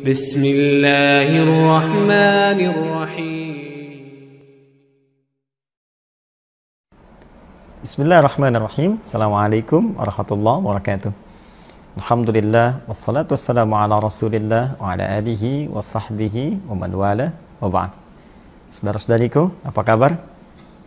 بسم الله الرحمن الرحيم بسم الله الرحمن الرحيم السلام عليكم ورحمة الله وبركاته الحمد لله والصلاة والسلام على رسول الله وعلى آله وصحبه ومن والاه وبعد Saudara-saudariku, apa kabar?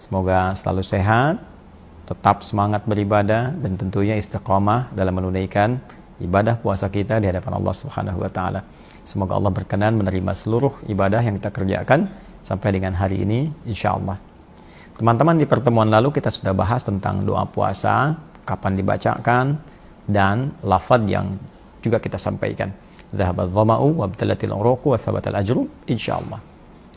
Semoga selalu sehat, tetap semangat beribadah dan tentunya istiqomah dalam menunaikan ibadah puasa kita di hadapan Allah Subhanahu wa taala. Semoga Allah berkenan menerima seluruh ibadah yang kita kerjakan sampai dengan hari ini insya Allah. Teman-teman di pertemuan lalu kita sudah bahas tentang doa puasa, kapan dibacakan, dan lafad yang juga kita sampaikan. Zahabat dhama'u insya Allah.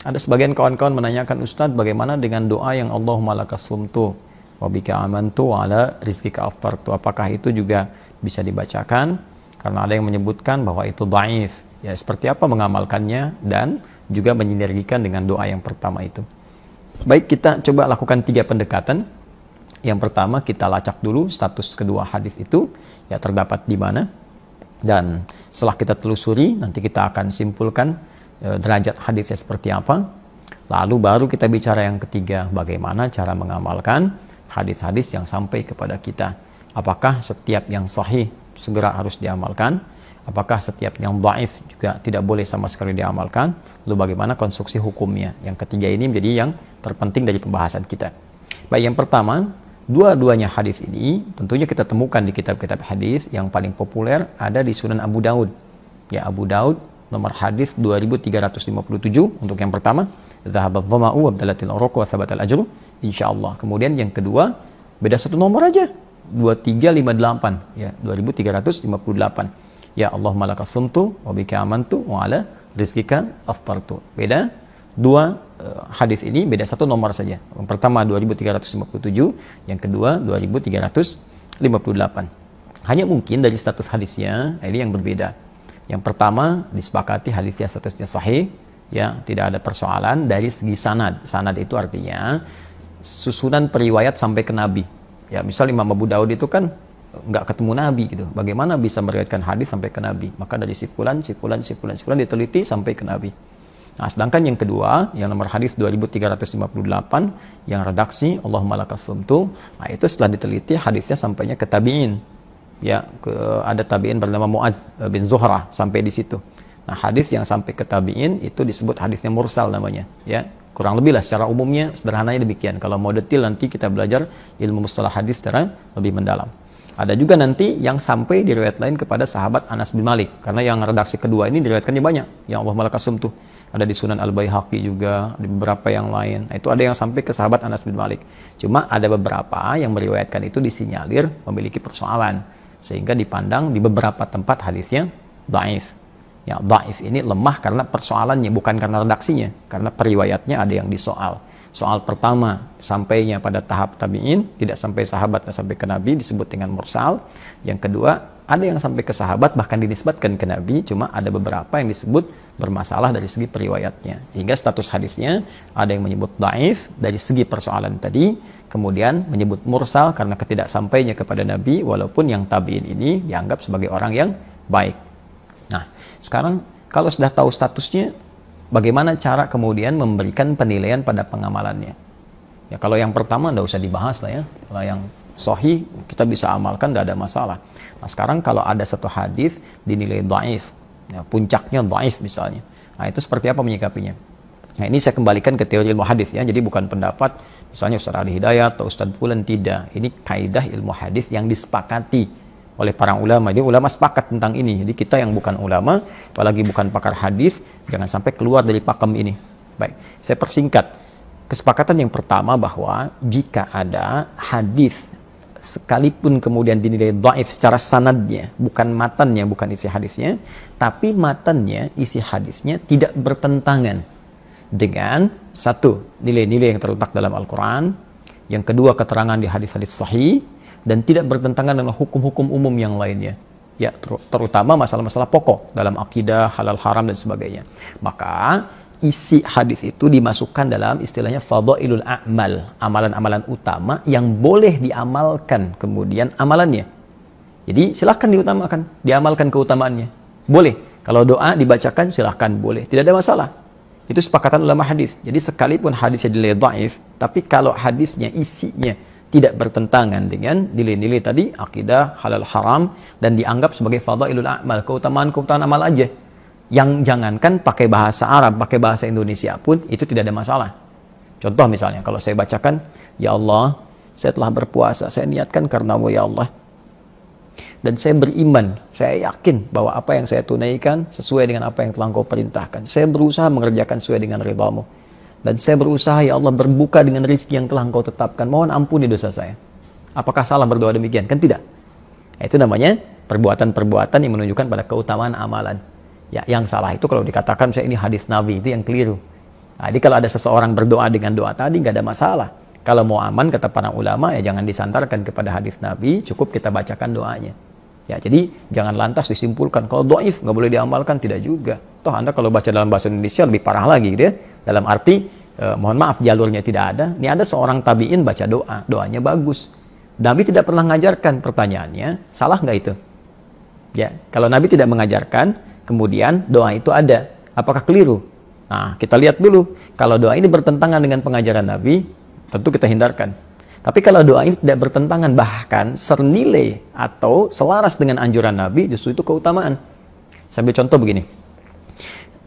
Ada sebagian kawan-kawan menanyakan Ustadz bagaimana dengan doa yang Allahumma lakas sumtu wa amantu wa ala rizki aftartu. Apakah itu juga bisa dibacakan? Karena ada yang menyebutkan bahwa itu daif ya seperti apa mengamalkannya dan juga menyinergikan dengan doa yang pertama itu. Baik, kita coba lakukan tiga pendekatan. Yang pertama kita lacak dulu status kedua hadis itu ya terdapat di mana dan setelah kita telusuri nanti kita akan simpulkan e, derajat hadisnya seperti apa. Lalu baru kita bicara yang ketiga bagaimana cara mengamalkan hadis-hadis yang sampai kepada kita. Apakah setiap yang sahih segera harus diamalkan? apakah setiap yang dhaif juga tidak boleh sama sekali diamalkan lalu bagaimana konstruksi hukumnya yang ketiga ini menjadi yang terpenting dari pembahasan kita baik yang pertama dua-duanya hadis ini tentunya kita temukan di kitab-kitab hadis yang paling populer ada di Sunan Abu Daud ya Abu Daud nomor hadis 2357 untuk yang pertama zahabat dhama'u wabdalatil uruq wa al ajru insyaallah kemudian yang kedua beda satu nomor aja 2358 ya 2358 Ya Allah malaka sumtu wa bika amantu wa ala rizkika aftartu. Beda dua uh, hadis ini beda satu nomor saja. Yang pertama 2357, yang kedua 2358. Hanya mungkin dari status hadisnya eh, ini yang berbeda. Yang pertama disepakati hadisnya statusnya sahih, ya tidak ada persoalan dari segi sanad. Sanad itu artinya susunan periwayat sampai ke nabi. Ya misal Imam Abu Daud itu kan nggak ketemu Nabi gitu. Bagaimana bisa meriwayatkan hadis sampai ke Nabi? Maka dari sifulan, sifulan, sifulan, sifulan diteliti sampai ke Nabi. Nah, sedangkan yang kedua, yang nomor hadis 2358, yang redaksi Allah lakas sumtu, nah itu setelah diteliti hadisnya sampainya ke tabi'in. Ya, ke, ada tabi'in bernama Mu'az bin Zuhrah sampai di situ. Nah, hadis yang sampai ke tabi'in itu disebut hadisnya mursal namanya, ya. Kurang lebih lah secara umumnya sederhananya demikian. Kalau mau detail nanti kita belajar ilmu mustalah hadis secara lebih mendalam. Ada juga nanti yang sampai diriwayat lain kepada sahabat Anas bin Malik. Karena yang redaksi kedua ini diriwayatkannya banyak. Yang Allah Malakasum tuh. Ada di Sunan Al-Baihaqi juga, di beberapa yang lain. Nah, itu ada yang sampai ke sahabat Anas bin Malik. Cuma ada beberapa yang meriwayatkan itu disinyalir memiliki persoalan. Sehingga dipandang di beberapa tempat hadisnya daif. Ya, daif ini lemah karena persoalannya, bukan karena redaksinya. Karena periwayatnya ada yang disoal soal pertama sampainya pada tahap tabiin tidak sampai sahabat dan sampai ke nabi disebut dengan mursal yang kedua ada yang sampai ke sahabat bahkan dinisbatkan ke nabi cuma ada beberapa yang disebut bermasalah dari segi periwayatnya sehingga status hadisnya ada yang menyebut daif dari segi persoalan tadi kemudian menyebut mursal karena ketidak sampainya kepada nabi walaupun yang tabiin ini dianggap sebagai orang yang baik nah sekarang kalau sudah tahu statusnya bagaimana cara kemudian memberikan penilaian pada pengamalannya. Ya kalau yang pertama nggak usah dibahas lah ya. Kalau yang sohi kita bisa amalkan nggak ada masalah. Nah sekarang kalau ada satu hadis dinilai daif, ya, puncaknya daif misalnya. Nah itu seperti apa menyikapinya? Nah ini saya kembalikan ke teori ilmu hadis ya. Jadi bukan pendapat misalnya Ustaz Ali Hidayat atau Ustaz Fulan tidak. Ini kaidah ilmu hadis yang disepakati oleh para ulama. Jadi ulama sepakat tentang ini. Jadi kita yang bukan ulama, apalagi bukan pakar hadis, jangan sampai keluar dari pakem ini. Baik, saya persingkat. Kesepakatan yang pertama bahwa jika ada hadis sekalipun kemudian dinilai dhaif secara sanadnya, bukan matannya, bukan isi hadisnya, tapi matannya, isi hadisnya tidak bertentangan dengan satu, nilai-nilai yang terletak dalam Al-Qur'an, yang kedua keterangan di hadis-hadis sahih, dan tidak bertentangan dengan hukum-hukum umum yang lainnya ya terutama masalah-masalah pokok dalam akidah halal haram dan sebagainya maka isi hadis itu dimasukkan dalam istilahnya fadailul a'mal amalan-amalan utama yang boleh diamalkan kemudian amalannya jadi silahkan diutamakan diamalkan keutamaannya boleh kalau doa dibacakan silahkan boleh tidak ada masalah itu sepakatan ulama hadis jadi sekalipun hadisnya dilihat dhaif tapi kalau hadisnya isinya tidak bertentangan dengan nilai-nilai tadi akidah halal haram dan dianggap sebagai fadailul a'mal keutamaan-keutamaan amal aja yang jangankan pakai bahasa Arab pakai bahasa Indonesia pun itu tidak ada masalah contoh misalnya kalau saya bacakan ya Allah saya telah berpuasa saya niatkan karena ya Allah dan saya beriman, saya yakin bahwa apa yang saya tunaikan sesuai dengan apa yang telah engkau perintahkan. Saya berusaha mengerjakan sesuai dengan ridhamu dan saya berusaha ya Allah berbuka dengan rizki yang telah engkau tetapkan. Mohon ampuni ya dosa saya. Apakah salah berdoa demikian? Kan tidak. Nah, itu namanya perbuatan-perbuatan yang menunjukkan pada keutamaan amalan. Ya, yang salah itu kalau dikatakan saya ini hadis Nabi itu yang keliru. Nah, jadi kalau ada seseorang berdoa dengan doa tadi nggak ada masalah. Kalau mau aman kata para ulama ya jangan disantarkan kepada hadis Nabi, cukup kita bacakan doanya. Ya, jadi jangan lantas disimpulkan kalau doif nggak boleh diamalkan tidak juga. Toh Anda kalau baca dalam bahasa Indonesia lebih parah lagi gitu ya. Dalam arti eh, mohon maaf jalurnya tidak ada. Ini ada seorang tabiin baca doa, doanya bagus. Nabi tidak pernah mengajarkan pertanyaannya, salah nggak itu? Ya, kalau Nabi tidak mengajarkan, kemudian doa itu ada. Apakah keliru? Nah, kita lihat dulu. Kalau doa ini bertentangan dengan pengajaran Nabi, tentu kita hindarkan. Tapi kalau doa ini tidak bertentangan, bahkan sernilai atau selaras dengan anjuran Nabi, justru itu keutamaan. Saya ambil contoh begini,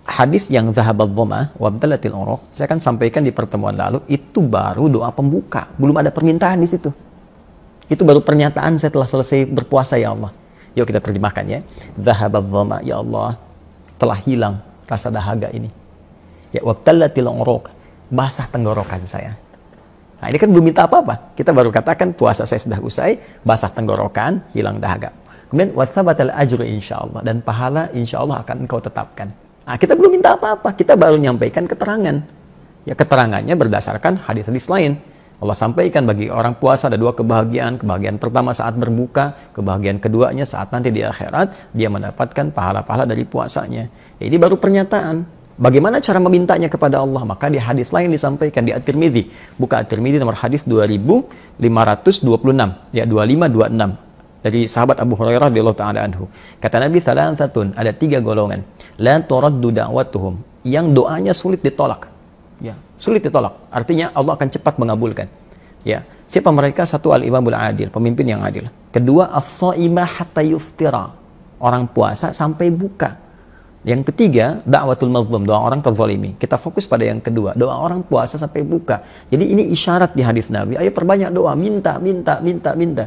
hadis yang zahabat dhoma wabdalatil uruk, saya akan sampaikan di pertemuan lalu, itu baru doa pembuka, belum ada permintaan di situ. Itu baru pernyataan saya telah selesai berpuasa ya Allah. Yuk kita terjemahkan ya. Zahabat dhoma, ya Allah, telah hilang rasa dahaga ini. Ya wabdalatil uruk, basah tenggorokan saya Nah ini kan belum minta apa-apa. Kita baru katakan puasa saya sudah usai, basah tenggorokan, hilang dahaga. Kemudian wasabatal ajru insya Allah dan pahala insya Allah akan engkau tetapkan. Nah, kita belum minta apa-apa, kita baru menyampaikan keterangan. Ya keterangannya berdasarkan hadis-hadis lain. Allah sampaikan bagi orang puasa ada dua kebahagiaan. Kebahagiaan pertama saat berbuka, kebahagiaan keduanya saat nanti di akhirat dia mendapatkan pahala-pahala dari puasanya. Ya, ini baru pernyataan. Bagaimana cara memintanya kepada Allah? Maka di hadis lain disampaikan di At-Tirmidzi. Buka At-Tirmidzi nomor hadis 2526 ya 2526 dari sahabat Abu Hurairah radhiyallahu taala anhu. Kata Nabi salasatun ada tiga golongan. La turaddu da'watuhum yang doanya sulit ditolak. Ya, sulit ditolak. Artinya Allah akan cepat mengabulkan. Ya. Siapa mereka? Satu al-imamul adil, pemimpin yang adil. Kedua as-saimah hatta yuftira. Orang puasa sampai buka yang ketiga, dakwatul mazlum, doa orang terzalimi. Kita fokus pada yang kedua, doa orang puasa sampai buka. Jadi ini isyarat di hadis Nabi, ayo perbanyak doa, minta, minta, minta, minta.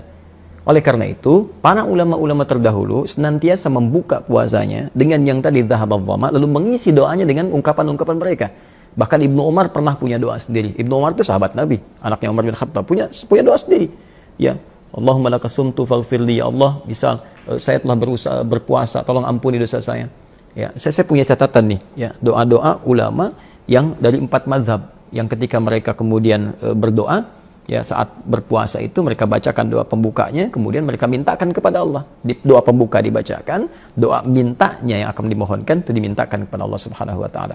Oleh karena itu, para ulama-ulama terdahulu senantiasa membuka puasanya dengan yang tadi zahabadzama, lalu mengisi doanya dengan ungkapan-ungkapan mereka. Bahkan Ibnu Umar pernah punya doa sendiri. Ibnu Umar itu sahabat Nabi, anaknya Umar bin Khattab, punya punya doa sendiri. Ya, Allahumma lakasumtu faghfirli ya Allah, misal eh, saya telah berusaha berpuasa, tolong ampuni dosa saya. Ya, saya, saya punya catatan nih, ya, doa-doa ulama yang dari empat mazhab yang ketika mereka kemudian e, berdoa ya saat berpuasa itu mereka bacakan doa pembukanya kemudian mereka mintakan kepada Allah di, doa pembuka dibacakan doa mintanya yang akan dimohonkan itu dimintakan kepada Allah Subhanahu wa taala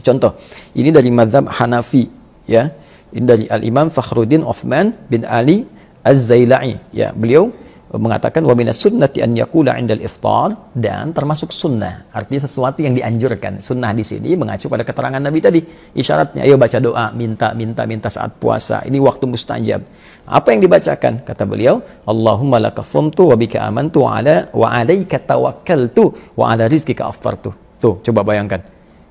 contoh ini dari mazhab Hanafi ya ini dari Al Imam Fakhruddin Uthman bin Ali Az-Zailai ya beliau mengatakan wa minas sunnati an yakula indal iftar dan termasuk sunnah artinya sesuatu yang dianjurkan sunnah di sini mengacu pada keterangan Nabi tadi isyaratnya ayo baca doa minta minta minta saat puasa ini waktu mustajab apa yang dibacakan kata beliau Allahumma laka sumtu wa bika amantu wa ala wa alaika tawakkaltu wa ala rizqika aftartu tuh coba bayangkan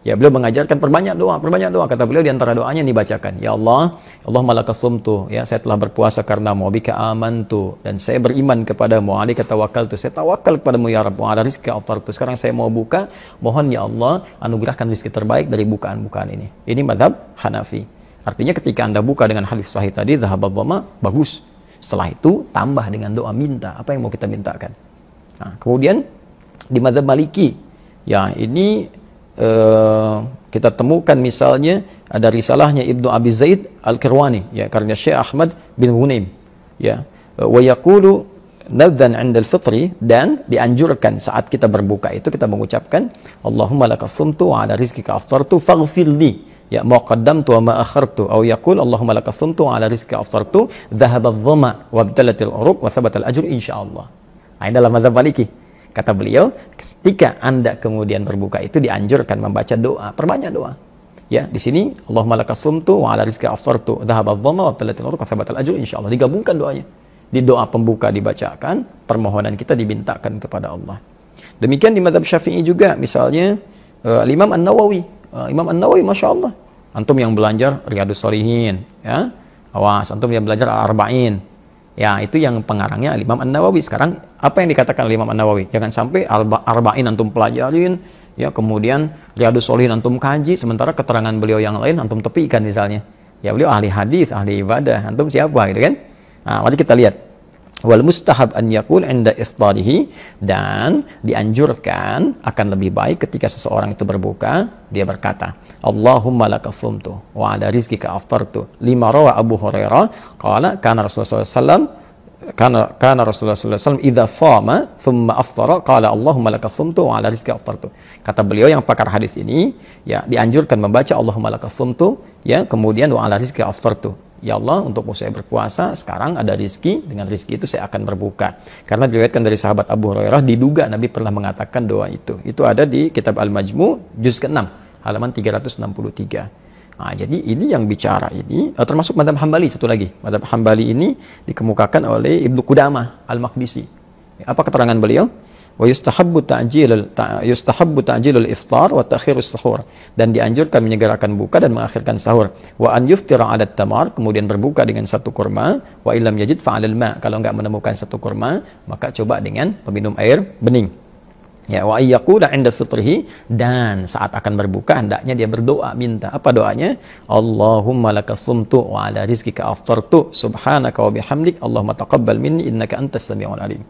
Ya beliau mengajarkan perbanyak doa, perbanyak doa. Kata beliau di antara doanya yang dibacakan, Ya Allah, Allah tu. ya saya telah berpuasa karena mu, bika amantu, dan saya beriman kepada mu. kata wakal tu. saya tawakal kepada mu ya Rabb, Ada rizki tu. Sekarang saya mau buka, mohon ya Allah, anugerahkan rizki terbaik dari bukaan-bukaan ini. Ini madhab Hanafi. Artinya ketika Anda buka dengan hadis sahih tadi, zahabal bagus. Setelah itu, tambah dengan doa minta. Apa yang mau kita mintakan? Nah, kemudian, di madhab Maliki, ya ini uh, kita temukan misalnya ada risalahnya Ibnu Abi Zaid Al-Kirwani ya karena Syekh Ahmad bin Hunaim ya eh, wa yaqulu nadzan 'inda al-fitri dan dianjurkan saat kita berbuka itu kita mengucapkan Allahumma lakas sumtu wa ala rizqika aftartu ya ma qaddamtu wa ma akhartu aw yaqul Allahumma lakas sumtu wa ala rizqika aftartu dhahaba adh-dhama wa btalatil uruq wa thabata al-ajr insyaallah. Nah, dalam mazhab Maliki Kata beliau, ketika Anda kemudian berbuka itu dianjurkan membaca doa, perbanyak doa. Ya, di sini Allah Allahumma sumtu wa ala rizqi aftartu, dhahabadh dhamma wa talatil urqa al ajru insyaallah. Digabungkan doanya. Di doa pembuka dibacakan, permohonan kita dibintakan kepada Allah. Demikian di madhab Syafi'i juga, misalnya uh, eh, Imam An-Nawawi. Uh, Imam An-Nawawi Masya Allah. Antum yang belajar Riyadus Salihin. Ya? Awas, antum yang belajar Al-Arba'in Ya, itu yang pengarangnya Imam An-Nawawi. Sekarang apa yang dikatakan Imam An-Nawawi? Jangan sampai alba arba'in antum pelajarin, ya kemudian riyadus solihin antum kaji, sementara keterangan beliau yang lain antum tepikan misalnya. Ya, beliau ahli hadis, ahli ibadah, antum siapa gitu kan? Nah, mari kita lihat wal mustahab an yakul inda iftarihi dan dianjurkan akan lebih baik ketika seseorang itu berbuka dia berkata Allahumma laka sumtu wa ala ka aftartu lima rawa Abu Hurairah kala kana Rasulullah SAW karena karena Rasulullah SAW idza sama thumma aftara kala Allahumma laka sumtu wa ala rizqi aftartu. Kata beliau yang pakar hadis ini ya dianjurkan membaca Allahumma laka sumtu ya kemudian wa ala rizqi aftartu. Ya Allah, untuk saya berpuasa, sekarang ada rizki, dengan rizki itu saya akan berbuka. Karena diriwayatkan dari sahabat Abu Hurairah, diduga Nabi pernah mengatakan doa itu. Itu ada di kitab Al-Majmu, juz ke-6, halaman 363. Nah, jadi ini yang bicara ini, eh, termasuk Madhab Hambali satu lagi. Madhab Hambali ini dikemukakan oleh Ibnu Kudama al Makdisi. Apa keterangan beliau? wa yustahabbu ta'jilul yustahabbu ta'jilul iftar wa sahur dan dianjurkan menyegerakan buka dan mengakhirkan sahur wa an yuftira 'ala tamar kemudian berbuka dengan satu kurma wa illam yajid ma kalau enggak menemukan satu kurma maka coba dengan peminum air bening ya wa ayyaqula 'inda fitrihi dan saat akan berbuka hendaknya dia berdoa minta apa doanya Allahumma lakasumtu wa 'ala rizqika aftartu subhanaka wa bihamdik Allahumma taqabbal minni innaka antas samiul alim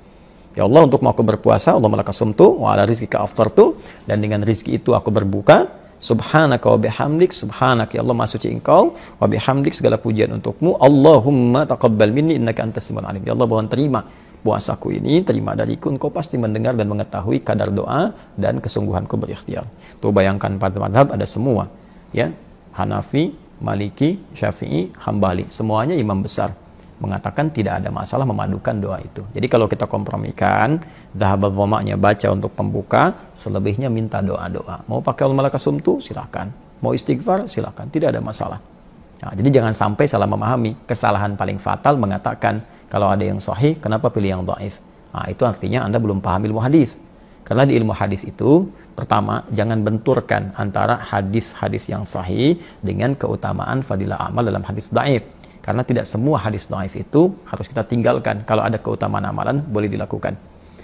Ya Allah untuk aku berpuasa, Allah malakasumtu, wa ala rizki ka tu, dan dengan rizki itu aku berbuka, Subhanaka wa bihamdik, subhanak ya Allah masuci engkau, wa bihamdik segala pujian untukmu, Allahumma taqabbal minni innaka antas samiul alim. Ya Allah mohon terima puasaku ini, terima dariku, engkau pasti mendengar dan mengetahui kadar doa dan kesungguhanku berikhtiar. Tuh bayangkan empat madhab ada semua, ya, Hanafi, Maliki, Syafi'i, Hambali, semuanya imam besar mengatakan tidak ada masalah memadukan doa itu. Jadi kalau kita kompromikan, zahabat womaknya baca untuk pembuka, selebihnya minta doa-doa. Mau pakai al sumtu, silahkan. Mau istighfar, silahkan. Tidak ada masalah. Nah, jadi jangan sampai salah memahami. Kesalahan paling fatal mengatakan, kalau ada yang sahih, kenapa pilih yang do'if? Nah, itu artinya Anda belum paham ilmu hadis. Karena di ilmu hadis itu, pertama, jangan benturkan antara hadis-hadis yang sahih dengan keutamaan fadilah amal dalam hadis daif. Karena tidak semua hadis do'if itu harus kita tinggalkan. Kalau ada keutamaan amalan, boleh dilakukan.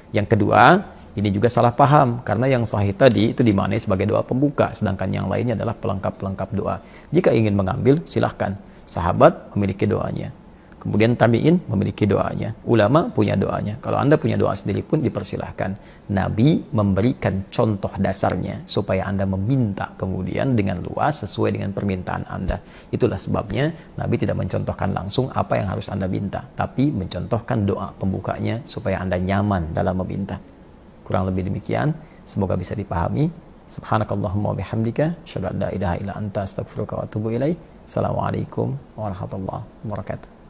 Yang kedua, ini juga salah paham. Karena yang sahih tadi itu dimaknai sebagai doa pembuka. Sedangkan yang lainnya adalah pelengkap-pelengkap doa. Jika ingin mengambil, silahkan. Sahabat memiliki doanya. Kemudian tabi'in memiliki doanya. Ulama punya doanya. Kalau Anda punya doa sendiri pun dipersilahkan. Nabi memberikan contoh dasarnya supaya Anda meminta kemudian dengan luas sesuai dengan permintaan Anda. Itulah sebabnya Nabi tidak mencontohkan langsung apa yang harus Anda minta, tapi mencontohkan doa pembukanya supaya Anda nyaman dalam meminta. Kurang lebih demikian, semoga bisa dipahami. Subhanakallahumma bihamdika, syada ilaha ila anta, astaghfiruka wa atubu ilaih. Assalamualaikum warahmatullahi wabarakatuh.